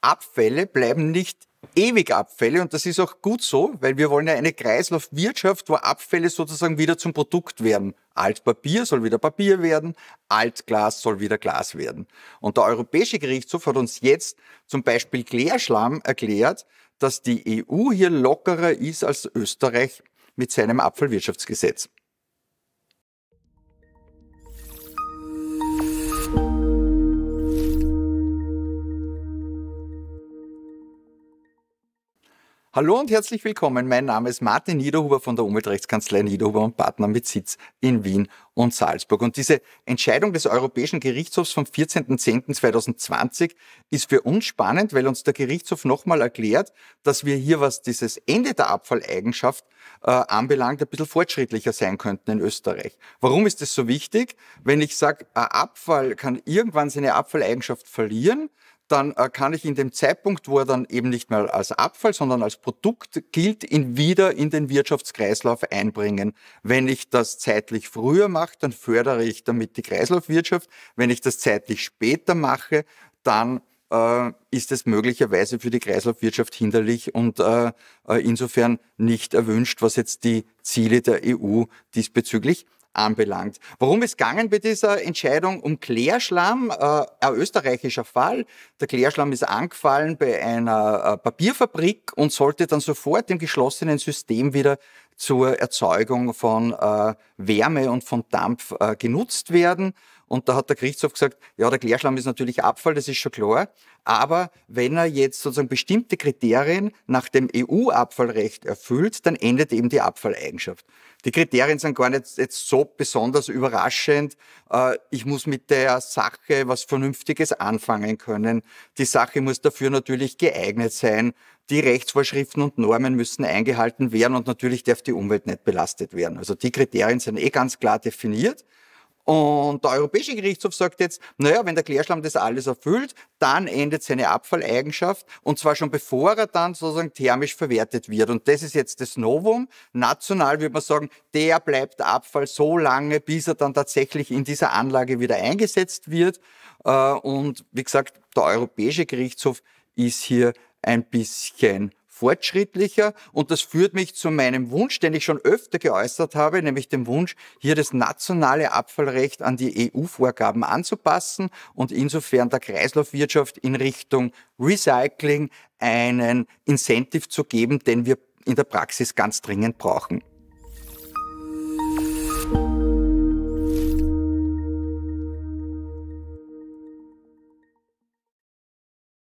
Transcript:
Abfälle bleiben nicht ewig Abfälle und das ist auch gut so, weil wir wollen ja eine Kreislaufwirtschaft, wo Abfälle sozusagen wieder zum Produkt werden. Altpapier soll wieder Papier werden, Altglas soll wieder Glas werden. Und der Europäische Gerichtshof hat uns jetzt zum Beispiel Klärschlamm erklärt, dass die EU hier lockerer ist als Österreich mit seinem Abfallwirtschaftsgesetz. Hallo und herzlich willkommen. Mein Name ist Martin Niederhuber von der Umweltrechtskanzlei Niederhuber und Partner mit Sitz in Wien und Salzburg. Und diese Entscheidung des Europäischen Gerichtshofs vom 14.10.2020 ist für uns spannend, weil uns der Gerichtshof nochmal erklärt, dass wir hier, was dieses Ende der Abfalleigenschaft äh, anbelangt, ein bisschen fortschrittlicher sein könnten in Österreich. Warum ist das so wichtig? Wenn ich sage, Abfall kann irgendwann seine Abfalleigenschaft verlieren, dann äh, kann ich in dem Zeitpunkt, wo er dann eben nicht mehr als Abfall, sondern als Produkt gilt, ihn wieder in den Wirtschaftskreislauf einbringen. Wenn ich das zeitlich früher mache, dann fördere ich damit die Kreislaufwirtschaft. Wenn ich das zeitlich später mache, dann äh, ist es möglicherweise für die Kreislaufwirtschaft hinderlich und äh, äh insofern nicht erwünscht, was jetzt die Ziele der EU diesbezüglich anbelangt. Warum ist gegangen bei dieser Entscheidung? Um Klärschlamm, äh, ein österreichischer Fall. Der Klärschlamm ist angefallen bei einer äh, Papierfabrik und sollte dann sofort im geschlossenen System wieder zur Erzeugung von äh, Wärme und von Dampf äh, genutzt werden. Und da hat der Gerichtshof gesagt, ja, der Klärschlamm ist natürlich Abfall, das ist schon klar. Aber wenn er jetzt sozusagen bestimmte Kriterien nach dem EU-Abfallrecht erfüllt, dann endet eben die Abfalleigenschaft. Die Kriterien sind gar nicht jetzt so besonders überraschend. Äh, ich muss mit der Sache was Vernünftiges anfangen können. Die Sache muss dafür natürlich geeignet sein. Die Rechtsvorschriften und Normen müssen eingehalten werden und natürlich darf die Umwelt nicht belastet werden. Also die Kriterien sind eh ganz klar definiert. Und der Europäische Gerichtshof sagt jetzt, naja, wenn der Klärschlamm das alles erfüllt, dann endet seine Abfalleigenschaft und zwar schon bevor er dann sozusagen thermisch verwertet wird. Und das ist jetzt das Novum. National würde man sagen, der bleibt Abfall so lange, bis er dann tatsächlich in dieser Anlage wieder eingesetzt wird. Äh, und wie gesagt, der Europäische Gerichtshof ist hier ein bisschen fortschrittlicher und das führt mich zu meinem Wunsch, den ich schon öfter geäußert habe, nämlich dem Wunsch, hier das nationale Abfallrecht an die EU-Vorgaben anzupassen und insofern der Kreislaufwirtschaft in Richtung Recycling einen Incentive zu geben, den wir in der Praxis ganz dringend brauchen.